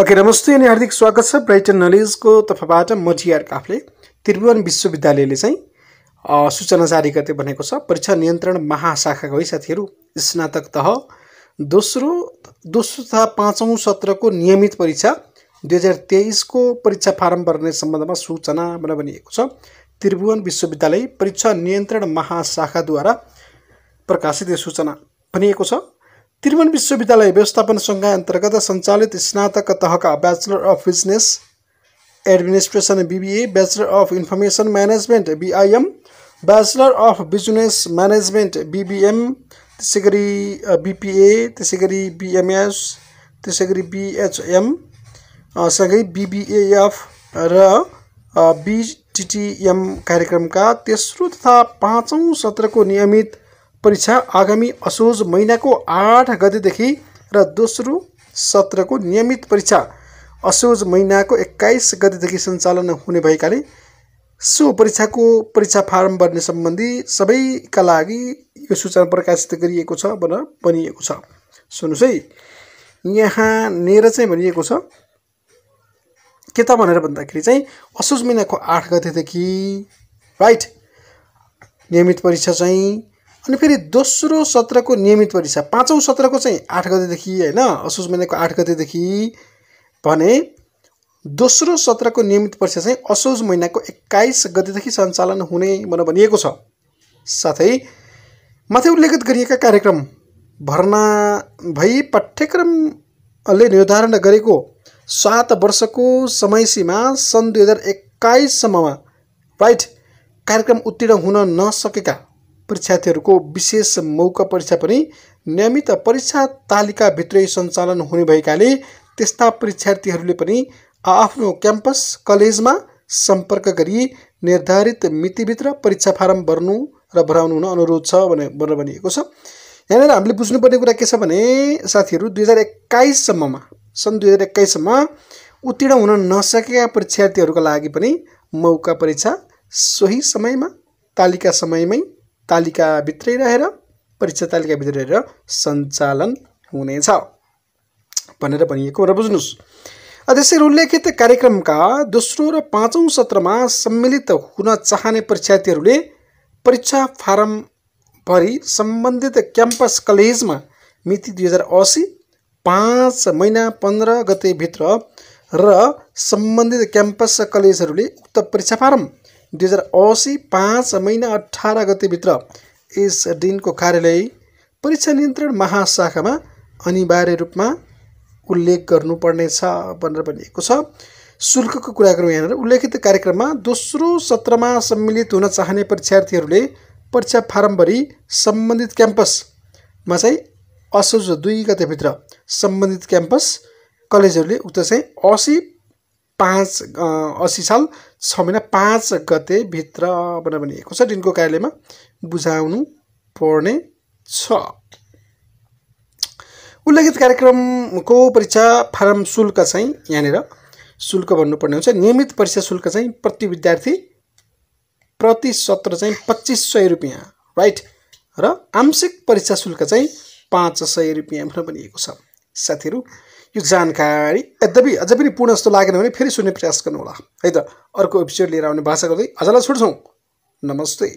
okay नमस्ते अनि हार्दिक स्वागत छ ब्राइट ब्राइटन नलेजको तर्फबाट म जिआर काफले त्रिभुवन विश्वविद्यालयले चाहिँ सूचना जारी गर्दै भनेको छ परीक्षा नियन्त्रण महाशाखाको है साथीहरू स्नातक तह दोस्रो दोस्रो तथा पाँचौँ सत्रको नियमित परीक्षा दुई हजार तेइसको परीक्षा फारम भर्ने सम्बन्धमा सूचना भनिएको छ त्रिभुवन विश्वविद्यालय परीक्षा नियन्त्रण महाशाखाद्वारा प्रकाशित यो सूचना भनिएको छ त्रिभुवन विश्वविद्यालय व्यवस्थापन सङ्घ अन्तर्गत सञ्चालित स्नातक तहका bachelor of business administration BBA bachelor of information management BIM bachelor of business management BBM त्यसै गरी बिपिए त्यसै गरी बिएमएस त्यसै गरी बिएचएम सँगै बिबिएएफ र बिटिटिएम कार्यक्रमका तेस्रो तथा पाँचौँ सत्रको नियमित परीक्षा आगामी असोज महिनाको आठ गतेदेखि र दोस्रो सत्रको नियमित परीक्षा असोज महिनाको एक्काइस गतेदेखि सञ्चालन हुने भएकाले सो परीक्षाको परीक्षा फारम भर्ने सम्बन्धी सबैका लागि यो सूचना प्रकाशित गरिएको छ भनेर भनिएको छ सुन्नुहोस् है यहाँनिर चाहिँ भनिएको छ के त भनेर भन्दाखेरि चाहिँ असोज महिनाको आठ गतेदेखि राइट नियमित परीक्षा चाहिँ अनि फेरि दोस्रो सत्रको नियमित परीक्षा पाँचौँ सत्रको चाहिँ आठ गतेदेखि होइन असोज महिनाको आठ गतेदेखि भने दोस्रो सत्रको नियमित परीक्षा चाहिँ असोज महिनाको एक्काइस गतेदेखि सञ्चालन हुने भनेर भनिएको छ साथै माथि उल्लेखित गरिएका कार्यक्रम भर्ना भई पाठ्यक्रमले निर्धारण गरेको सात वर्षको समयसीमा सन् दुई हजार एक्काइससम्ममा राइट कार्यक्रम उत्तीर्ण हुन नसकेका परीक्षार्थीहरूको विशेष मौका परीक्षा पनि नियमित परीक्षा तालिकाभित्रै सञ्चालन हुने भएकाले त्यस्ता परीक्षार्थीहरूले पनि आफ्नो क्याम्पस कलेजमा सम्पर्क गरी निर्धारित मितिभित्र परीक्षा फारम भर्नु र भराउनु हुन अनुरोध छ भने भनेर भनिएको छ यहाँनिर हामीले बुझ्नुपर्ने कुरा के छ भने साथीहरू दुई हजार एक्काइससम्ममा सन् दुई हजार एक्काइससम्म उत्तीर्ण हुन नसकेका परीक्षार्थीहरूको लागि पनि मौका परीक्षा सोही समयमा तालिका समयमै तालिकाभित्रै रहेर परीक्षा तालिकाभित्र रहेर सञ्चालन हुनेछ भनेर भनिएको र बुझ्नुहोस् त्यसै उल्लेखित कार्यक्रमका दोस्रो र पाँचौँ सत्रमा सम्मिलित हुन चाहने परीक्षार्थीहरूले परीक्षा फारम फारमभरि सम्बन्धित क्याम्पस कलेजमा मिति दुई हजार असी पाँच महिना पन्ध्र गतेभित्र र सम्बन्धित क्याम्पस कलेजहरूले उक्त परीक्षा फारम दुई हजार असी पाँच महिना अठार गतिभित्र यस दिनको कार्यालय परीक्षा नियन्त्रण महाशाखामा अनिवार्य रूपमा उल्लेख गर्नुपर्नेछ भनेर भनिएको छ शुल्कको कुरा गरौँ यहाँनिर उल्लेखित कार्यक्रममा दोस्रो सत्रमा सम्मिलित हुन चाहने परीक्षार्थीहरूले परीक्षा फारमभरि सम्बन्धित क्याम्पसमा चाहिँ असोज दुई गतेभित्र सम्बन्धित क्याम्पस कलेजहरूले उक्त चाहिँ असी पाँच असी साल छ महिना पाँच गतेभित्र भनेर भनिएको छ ऋणको कार्यालयमा बुझाउनु पर्ने छ उल्लेखित कार्यक्रमको परीक्षा फारम शुल्क चाहिँ यहाँनिर शुल्क भन्नुपर्ने हुन्छ नियमित परीक्षा शुल्क चाहिँ प्रति विद्यार्थी प्रति सत्र चाहिँ पच्चिस सय रुपियाँ राइट र आंशिक परीक्षा शुल्क चाहिँ पाँच सय रुपियाँ भनेर भनिएको छ साथीहरू यो जानकारी यद्यपि अझ पनि पूर्ण जस्तो लागेन भने फेरि सुन्ने प्रयास होला है त अर्को एपिसोड लिएर आउने भाषा गर्दै आजलाई छुट्छौँ नमस्ते